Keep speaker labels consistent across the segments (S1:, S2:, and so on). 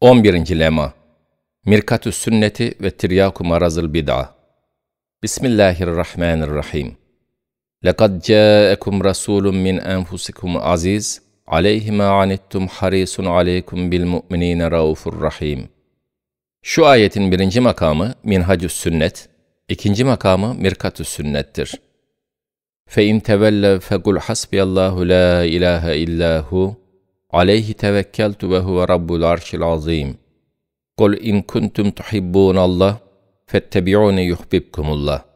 S1: 11. Lema Mirkatü Sünneti ve Tiryaku Marazıl Bid'a Bismillahirrahmanirrahim لَقَدْ جَاءَكُمْ رَسُولٌ مِّنْ أَنْفُسِكُمْ عَزِيزٌ عَلَيْهِ مَا عَنِتْتُمْ حَرِيسٌ عَلَيْكُمْ بِالْمُؤْمِنِينَ رَؤُفُ Rahim. Şu ayetin birinci makamı Minhacü Sünnet, ikinci makamı Mirkatü Sünnettir. فَاِنْ تَوَلَّ فَقُلْ حَسْبِيَ اللّٰهُ لَا اِلَٰهَ اِلَّا هُوَ عليه توكلت وهو رب العرش العظيم قل إن كنتم تحبون الله فاتبعوني يحببكم الله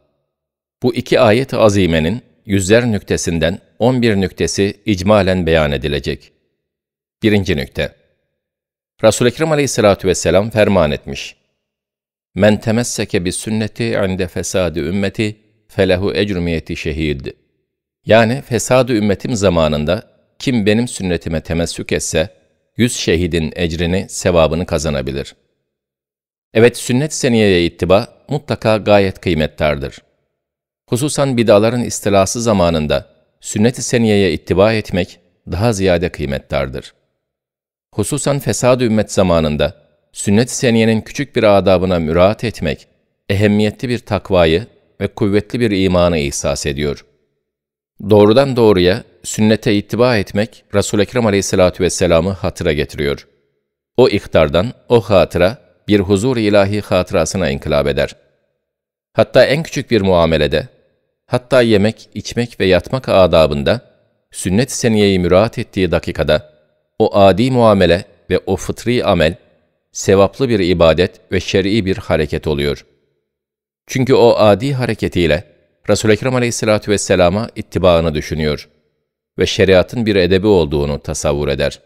S1: Bu iki ayet-i azimenin yüzler nüktesinden 11 nüktesi icmalen beyan edilecek. Birinci nükte. Resul-i Ekrem aleyhissalatu vesselam ferman etmiş. Men temesseke bi sünneti inde fesadi ümmeti felehu ecrumiyeti şehid. Yani fesadı ümmetim zamanında kim benim sünnetime temessük etse, yüz şehidin ecrini, sevabını kazanabilir. Evet, sünnet seniyeye ittiba mutlaka gayet kıymettardır. Hususan bidaların istilası zamanında sünnet-i seniyeye ittiba etmek daha ziyade kıymettardır. Hususan fesad ümmet zamanında sünnet-i seniyenin küçük bir adabına müraat etmek, ehemmiyetli bir takvayı ve kuvvetli bir imanı ihsas ediyor.'' Doğrudan doğruya sünnete ittiba etmek Resul-i Ekrem aleyhissalatü vesselam'ı hatıra getiriyor. O iktardan o hatıra bir huzur ilahi hatırasına inkılap eder. Hatta en küçük bir muamelede, hatta yemek, içmek ve yatmak adabında, sünnet-i seniyeyi müraat ettiği dakikada, o adi muamele ve o fıtri amel, sevaplı bir ibadet ve şer'i bir hareket oluyor. Çünkü o adi hareketiyle, Resul-i Ekrem aleyhissalatü vesselama ittibaını düşünüyor ve şeriatın bir edebi olduğunu tasavvur eder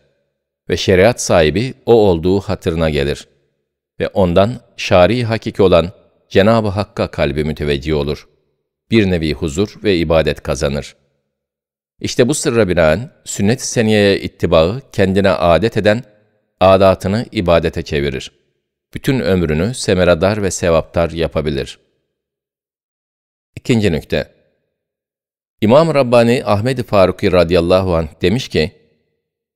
S1: ve şeriat sahibi o olduğu hatırına gelir ve ondan şari hakiki olan Cenab-ı Hakk'a kalbi müteveccih olur. Bir nevi huzur ve ibadet kazanır. İşte bu sırra binaen sünnet-i seniyeye ittibağı kendine adet eden adatını ibadete çevirir. Bütün ömrünü semeradar ve sevaptar yapabilir.'' İkinci nükte. İmam Rabbani Ahmed-i Faruki radıyallahu anh demiş ki,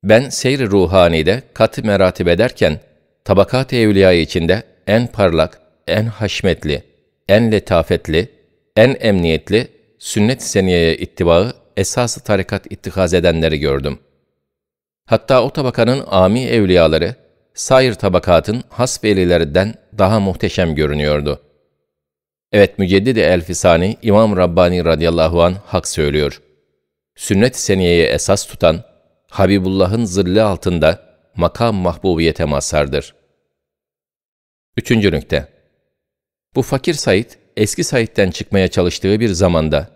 S1: ben seyri ruhanide kat meratip ederken, tabakat-ı evliya içinde en parlak, en haşmetli, en letafetli, en emniyetli, sünnet-i seniyeye ittibağı esası tarikat ittikaz edenleri gördüm. Hatta o tabakanın ami evliyaları, sayır tabakatın has velilerinden daha muhteşem görünüyordu.'' Evet Müceddid-i Elfisani İmam Rabbani radıyallahu an hak söylüyor. Sünnet-i seniyeye esas tutan Habibullah'ın zilli altında makam mahbubiyete mazhardır. Üçüncü nükte. Bu fakir Said eski Said'den çıkmaya çalıştığı bir zamanda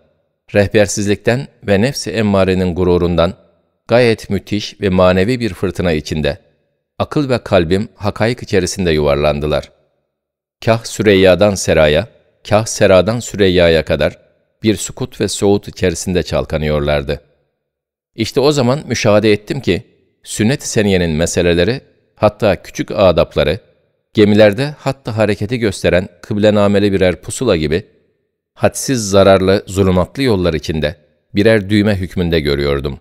S1: rehbersizlikten ve nefsi emmarenin gururundan gayet müthiş ve manevi bir fırtına içinde akıl ve kalbim hakayık içerisinde yuvarlandılar. Kah Süreyya'dan Seraya, kah Sera'dan Süreyya'ya kadar bir sukut ve soğut içerisinde çalkanıyorlardı. İşte o zaman müşahede ettim ki, sünnet-i seniyenin meseleleri, hatta küçük adapları, gemilerde hatta hareketi gösteren kıblenameli birer pusula gibi, hadsiz zararlı, zulümatlı yollar içinde, birer düğme hükmünde görüyordum.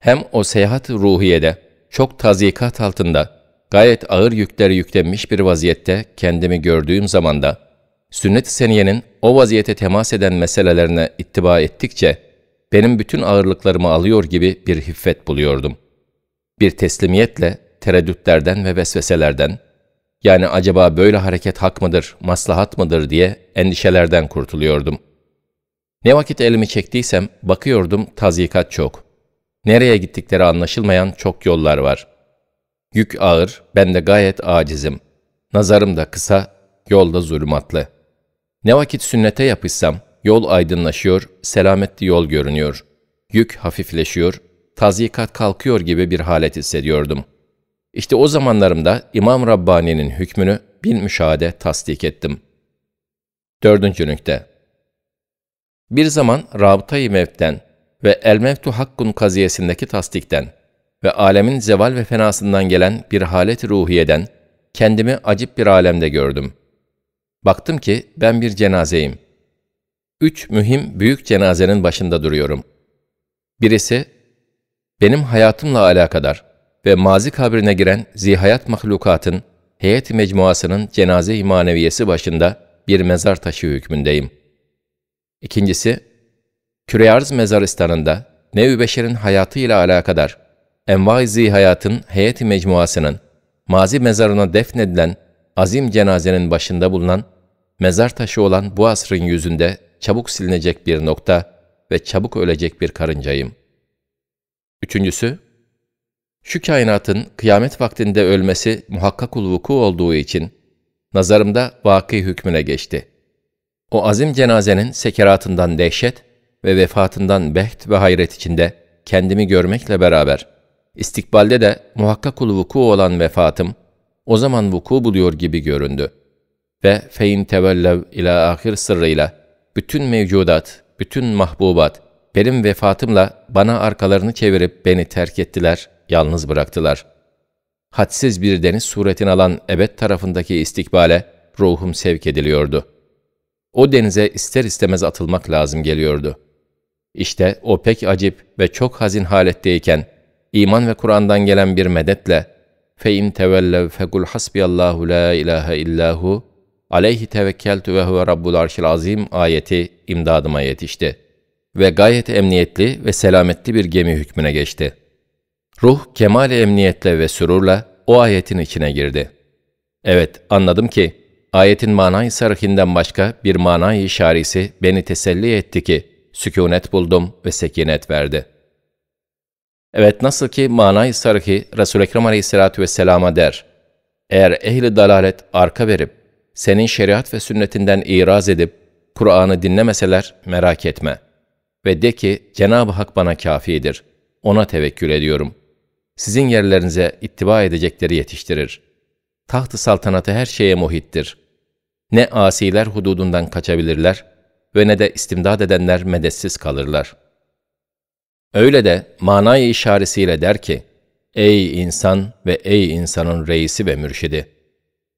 S1: Hem o seyahat ruhiyede, çok tazikat altında, gayet ağır yükleri yüklenmiş bir vaziyette kendimi gördüğüm zamanda, sünnet-i seniyenin o vaziyete temas eden meselelerine ittiba ettikçe benim bütün ağırlıklarımı alıyor gibi bir hiffet buluyordum. Bir teslimiyetle tereddütlerden ve vesveselerden, yani acaba böyle hareket hak mıdır, maslahat mıdır diye endişelerden kurtuluyordum. Ne vakit elimi çektiysem bakıyordum tazikat çok. Nereye gittikleri anlaşılmayan çok yollar var. Yük ağır, ben de gayet acizim. Nazarım da kısa, yolda zulümatlı.'' Ne vakit sünnete yapışsam, yol aydınlaşıyor, selametli yol görünüyor. Yük hafifleşiyor, tazikat kalkıyor gibi bir halet hissediyordum. İşte o zamanlarımda İmam Rabbani'nin hükmünü bin müşahede tasdik ettim. Dördüncü nükte Bir zaman Rabıta-i Mevt'ten ve El Mevtu Hakkun kaziyesindeki tasdikten ve alemin zeval ve fenasından gelen bir halet ruhiyeden kendimi acip bir alemde gördüm.'' Baktım ki ben bir cenazeyim. Üç mühim büyük cenazenin başında duruyorum. Birisi, benim hayatımla alakadar ve mazi kabrine giren zihayat mahlukatın heyet mecmuasının cenaze-i maneviyesi başında bir mezar taşı hükmündeyim. İkincisi, Küreyarz mezaristanında Nevi Beşer'in hayatıyla alakadar Envai Zihayat'ın heyeti mecmuasının mazi mezarına defnedilen azim cenazenin başında bulunan, mezar taşı olan bu asrın yüzünde çabuk silinecek bir nokta ve çabuk ölecek bir karıncayım. Üçüncüsü, şu kainatın kıyamet vaktinde ölmesi muhakkak vuku olduğu için nazarımda vakı hükmüne geçti. O azim cenazenin sekeratından dehşet ve vefatından beht ve hayret içinde kendimi görmekle beraber, istikbalde de muhakkak vuku olan vefatım, o zaman vuku buluyor gibi göründü. Ve fein tevellev ila ahir sırrıyla bütün mevcudat, bütün mahbubat, benim vefatımla bana arkalarını çevirip beni terk ettiler, yalnız bıraktılar. Hadsiz bir deniz suretini alan ebed tarafındaki istikbale ruhum sevk ediliyordu. O denize ister istemez atılmak lazım geliyordu. İşte o pek acip ve çok hazin haletteyken, iman ve Kur'an'dan gelen bir medetle Fe in tevellev fekul hasbiyallahu la ilahe illahu aleyhi tevekkeltu ve huve rabbul arşil azim ayeti imdadıma yetişti. Ve gayet emniyetli ve selametli bir gemi hükmüne geçti. Ruh kemal emniyetle ve sürurla o ayetin içine girdi. Evet anladım ki ayetin manayı sarhinden başka bir manayı işaresi beni teselli etti ki sükunet buldum ve sekinet verdi.'' Evet nasıl ki manayı sarıhi Resul-i Ekrem aleyhissalatü vesselama der. Eğer ehli dalalet arka verip senin şeriat ve sünnetinden iraz edip Kur'an'ı dinlemeseler merak etme. Ve de ki Cenab-ı Hak bana kafidir. Ona tevekkül ediyorum. Sizin yerlerinize ittiba edecekleri yetiştirir. Tahtı saltanatı her şeye muhittir. Ne asiler hududundan kaçabilirler ve ne de istimdad edenler medetsiz kalırlar.'' Öyle de manayı işaresiyle der ki, Ey insan ve ey insanın reisi ve mürşidi!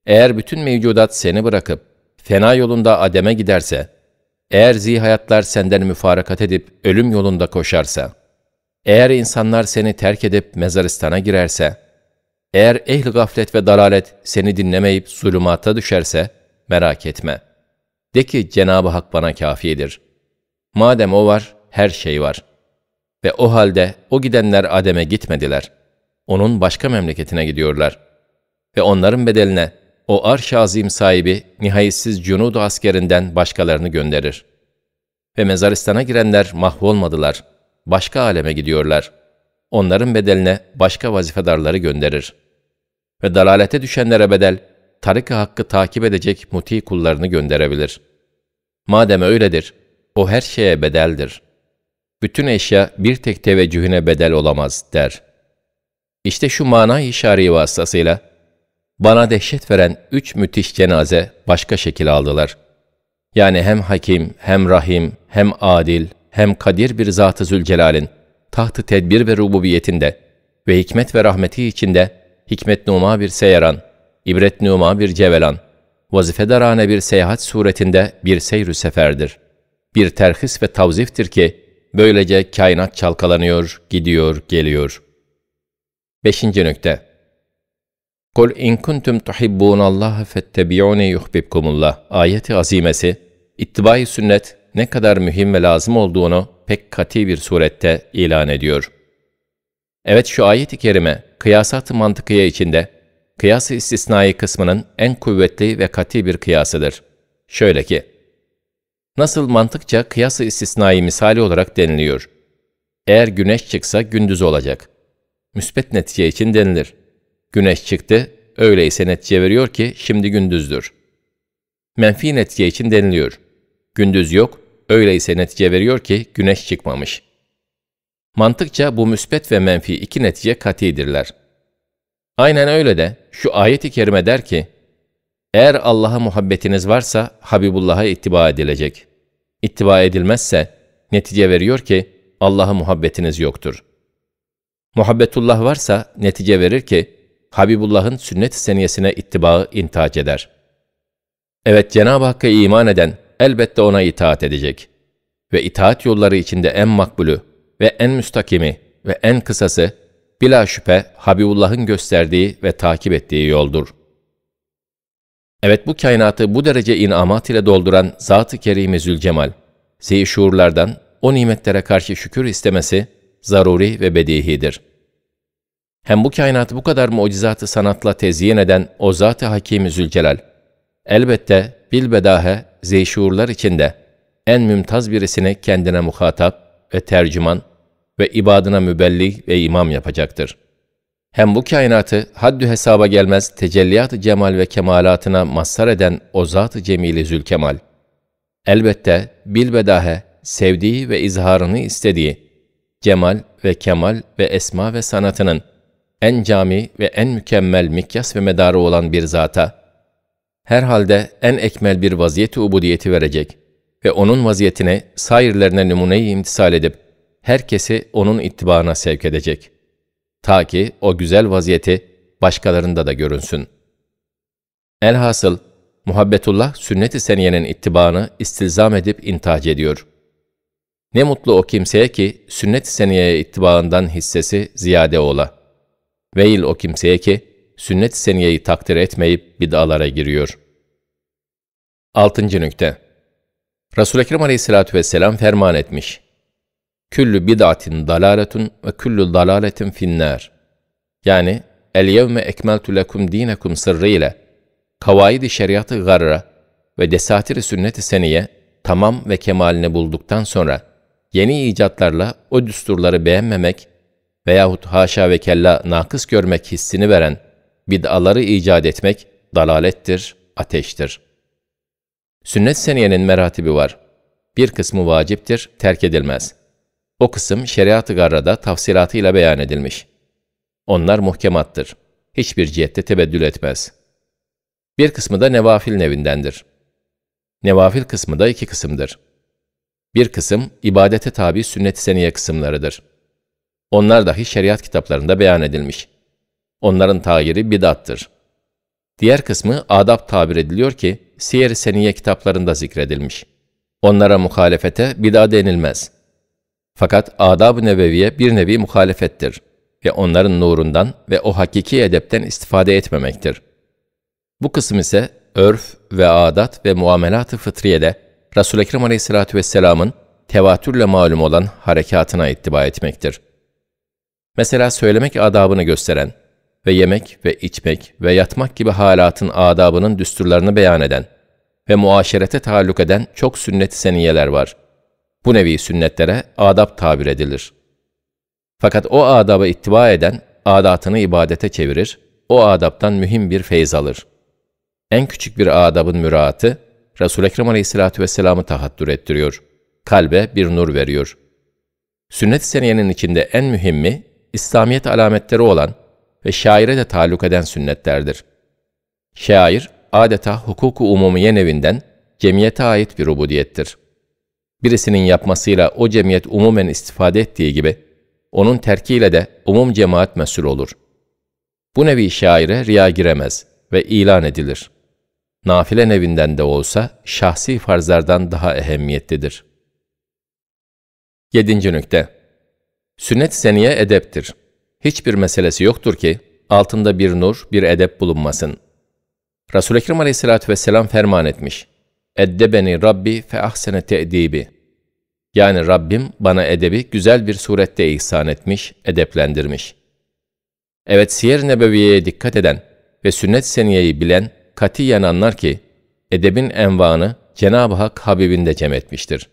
S1: Eğer bütün mevcudat seni bırakıp, fena yolunda ademe giderse, eğer zihayatlar senden müfarakat edip ölüm yolunda koşarsa, eğer insanlar seni terk edip mezaristana girerse, eğer ehl gaflet ve dalalet seni dinlemeyip zulümata düşerse, merak etme. De ki Cenab-ı Hak bana kafidir. Madem o var, her şey var.'' Ve o halde o gidenler Adem'e gitmediler. Onun başka memleketine gidiyorlar. Ve onların bedeline o arş azim sahibi nihayetsiz cunudu askerinden başkalarını gönderir. Ve mezaristana girenler mahvolmadılar. Başka aleme gidiyorlar. Onların bedeline başka vazifedarları gönderir. Ve dalalete düşenlere bedel, tarika hakkı takip edecek muti kullarını gönderebilir. Madem öyledir, o her şeye bedeldir.'' bütün eşya bir tek teveccühüne bedel olamaz der. İşte şu mana işari vasıtasıyla bana dehşet veren üç müthiş cenaze başka şekil aldılar. Yani hem hakim, hem rahim, hem adil, hem kadir bir Zat-ı Zülcelal'in tahtı tedbir ve rububiyetinde ve hikmet ve rahmeti içinde hikmet numa bir seyran, ibret numa bir cevelan, vazifedarane bir seyahat suretinde bir seyr seferdir. Bir terhis ve tavziftir ki böylece kainat çalkalanıyor, gidiyor, geliyor. 5. nokta. Kul in kuntum tuhibbunallaha fettebi'uni yuhibbukumullah ayeti azimesi ittibai sünnet ne kadar mühim ve lazım olduğunu pek kati bir surette ilan ediyor. Evet şu ayet-i kerime kıyasat-ı mantıkıya içinde kıyası istisnai kısmının en kuvvetli ve kati bir kıyasıdır. Şöyle ki, nasıl mantıkça kıyası istisnai misali olarak deniliyor. Eğer güneş çıksa gündüz olacak. Müspet netice için denilir. Güneş çıktı, öyleyse netice veriyor ki şimdi gündüzdür. Menfi netice için deniliyor. Gündüz yok, öyleyse netice veriyor ki güneş çıkmamış. Mantıkça bu müspet ve menfi iki netice katidirler. Aynen öyle de şu ayet-i kerime der ki, eğer Allah'a muhabbetiniz varsa Habibullah'a ittiba edilecek ittiba edilmezse netice veriyor ki Allah'a muhabbetiniz yoktur. Muhabbetullah varsa netice verir ki Habibullah'ın sünnet seniyesine ittibağı intihac eder. Evet Cenab-ı Hakk'a iman eden elbette ona itaat edecek. Ve itaat yolları içinde en makbulü ve en müstakimi ve en kısası bila şüphe Habibullah'ın gösterdiği ve takip ettiği yoldur.'' Evet bu kainatı bu derece inamat ile dolduran Zat-ı Kerim-i Zülcemal, zeyi şuurlardan o nimetlere karşı şükür istemesi zaruri ve bedihidir. Hem bu kainatı bu kadar mucizatı sanatla tezyin eden o Zat-ı Hakim-i Zülcelal, elbette bilbedahe zeyi şuurlar içinde en mümtaz birisini kendine muhatap ve tercüman ve ibadına mübelli ve imam yapacaktır.'' hem bu kainatı haddü hesaba gelmez tecelliyat-ı cemal ve kemalatına mazhar eden o zat-ı cemili zülkemal. Elbette bilbedahe sevdiği ve izharını istediği cemal ve kemal ve esma ve sanatının en cami ve en mükemmel mikyas ve medarı olan bir zata, herhalde en ekmel bir vaziyeti ubudiyeti verecek ve onun vaziyetini sairlerine numune-i imtisal edip herkesi onun ittibana sevk edecek.'' Ta ki o güzel vaziyeti başkalarında da görünsün. Elhasıl, Muhabbetullah sünnet-i seniyenin ittibanı istilzam edip intihac ediyor. Ne mutlu o kimseye ki sünnet-i seniyeye ittibaından hissesi ziyade ola. Veil o kimseye ki sünnet-i seniyeyi takdir etmeyip bid'alara giriyor. 6. Nükte Resul-i Ekrem aleyhissalatü vesselam ferman etmiş. Küllü bid'atin dalaletun ve küllü dalaletin finnâr. Yani el yevme ekmeltu lekum dinekum sırrıyla kavaidi şeriatı garra ve desatiri sünnet-i seniye tamam ve kemaline bulduktan sonra yeni icatlarla o düsturları beğenmemek veyahut haşa ve kella nakıs görmek hissini veren bid'aları icat etmek dalalettir, ateştir. Sünnet seniyenin meratibi var. Bir kısmı vaciptir, terk edilmez. O kısım şeriat-ı garrada tafsilatıyla beyan edilmiş. Onlar muhkemattır. Hiçbir cihette tebeddül etmez. Bir kısmı da nevafil nevindendir. Nevafil kısmı da iki kısımdır. Bir kısım ibadete tabi sünnet-i seniye kısımlarıdır. Onlar dahi şeriat kitaplarında beyan edilmiş. Onların tayiri bidattır. Diğer kısmı adab tabir ediliyor ki siyer-i seniye kitaplarında zikredilmiş. Onlara muhalefete bida denilmez.'' Fakat adab-ı nebeviye bir nevi muhalefettir ve onların nurundan ve o hakiki edepten istifade etmemektir. Bu kısım ise örf ve adat ve muamelat-ı fıtriyede Resul-i Ekrem Aleyhisselatü Vesselam'ın tevatürle malum olan harekatına ittiba etmektir. Mesela söylemek adabını gösteren ve yemek ve içmek ve yatmak gibi halatın adabının düsturlarını beyan eden ve muaşerete taalluk eden çok sünnet-i seniyeler var. Bu nevi sünnetlere adab tabir edilir. Fakat o adaba ittiba eden, adatını ibadete çevirir, o adaptan mühim bir feyz alır. En küçük bir adabın müraatı, Resul-i Ekrem Aleyhisselatü Vesselam'ı tahattür ettiriyor. Kalbe bir nur veriyor. Sünnet-i Seniye'nin içinde en mühimmi, İslamiyet alametleri olan ve şaire de taluk eden sünnetlerdir. Şair, adeta hukuku umumiye nevinden cemiyete ait bir ubudiyettir birisinin yapmasıyla o cemiyet umumen istifade ettiği gibi, onun terkiyle de umum cemaat mesul olur. Bu nevi şaire riya giremez ve ilan edilir. Nafile nevinden de olsa şahsi farzlardan daha ehemmiyetlidir. 7. Nükte Sünnet seniye edeptir. Hiçbir meselesi yoktur ki altında bir nur, bir edep bulunmasın. Resul-i Ekrem aleyhissalatü vesselam ferman etmiş. Eddebeni Rabbi fe ahsene te'dibi. Yani Rabbim bana edebi güzel bir surette ihsan etmiş, edeplendirmiş. Evet Siyer Nebeviye'ye dikkat eden ve sünnet seniyeyi bilen katiyen anlar ki, edebin envanı Cenab-ı Hak Habibinde cem etmiştir.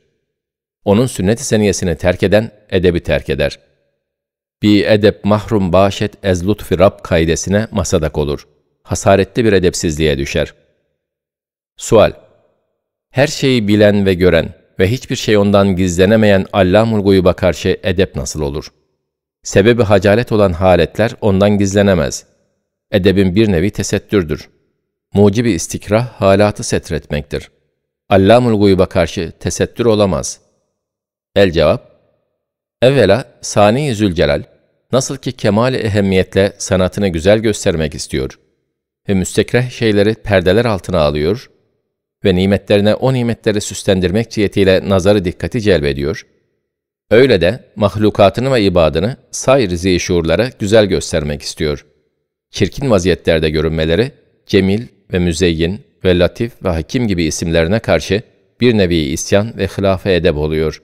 S1: Onun sünnet-i seniyesini terk eden, edebi terk eder. Bi edep mahrum başet ez lutfi Rab kaidesine masadak olur. Hasaretli bir edepsizliğe düşer. Sual her şeyi bilen ve gören ve hiçbir şey ondan gizlenemeyen Allamul Guyub'a karşı edep nasıl olur? Sebebi hacalet olan haletler ondan gizlenemez. Edebin bir nevi tesettürdür. Mucibi istikrah halatı setretmektir. Allamul Guyub'a karşı tesettür olamaz. El cevap, Evvela Sani Zülcelal, nasıl ki kemal ehemmiyetle sanatını güzel göstermek istiyor ve müstekreh şeyleri perdeler altına alıyor, ve nimetlerine o nimetleri süslendirmek cihetiyle nazarı dikkati celbediyor. Öyle de mahlukatını ve ibadını sair zişurlara güzel göstermek istiyor. Çirkin vaziyetlerde görünmeleri, cemil ve müzeyyin ve latif ve hakim gibi isimlerine karşı bir nevi isyan ve hilafe edep oluyor.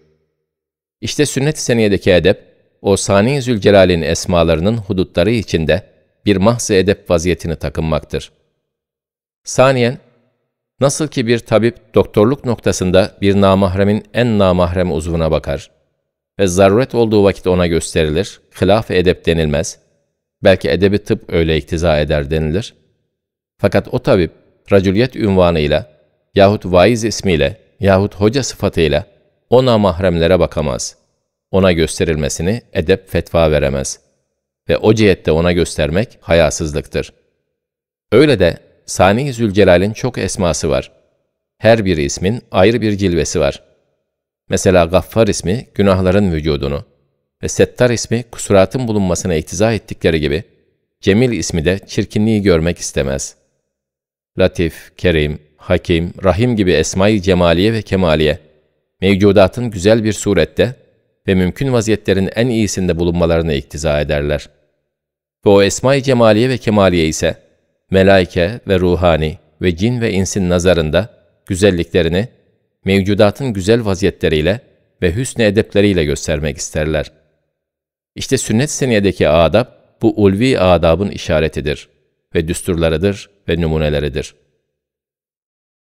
S1: İşte sünnet-i seniyedeki edep, o Sani Zülcelal'in esmalarının hudutları içinde bir mahz edep vaziyetini takınmaktır. Saniyen, Nasıl ki bir tabip doktorluk noktasında bir namahremin en namahrem uzvuna bakar ve zaruret olduğu vakit ona gösterilir, hilaf edep denilmez, belki edebi tıp öyle iktiza eder denilir. Fakat o tabip, racüliyet ünvanıyla yahut vaiz ismiyle yahut hoca sıfatıyla o namahremlere bakamaz. Ona gösterilmesini edep fetva veremez. Ve o cihette ona göstermek hayasızlıktır. Öyle de Sani Zülcelal'in çok esması var. Her bir ismin ayrı bir cilvesi var. Mesela Gaffar ismi günahların vücudunu ve Settar ismi kusuratın bulunmasına iktiza ettikleri gibi Cemil ismi de çirkinliği görmek istemez. Latif, Kerim, Hakim, Rahim gibi esma-i cemaliye ve kemaliye, mevcudatın güzel bir surette ve mümkün vaziyetlerin en iyisinde bulunmalarını iktiza ederler. Ve o esma-i cemaliye ve kemaliye ise melaike ve ruhani ve cin ve insin nazarında güzelliklerini mevcudatın güzel vaziyetleriyle ve hüsne edepleriyle göstermek isterler. İşte sünnet seniyedeki adab bu ulvi adabın işaretidir ve düsturlarıdır ve numuneleridir.''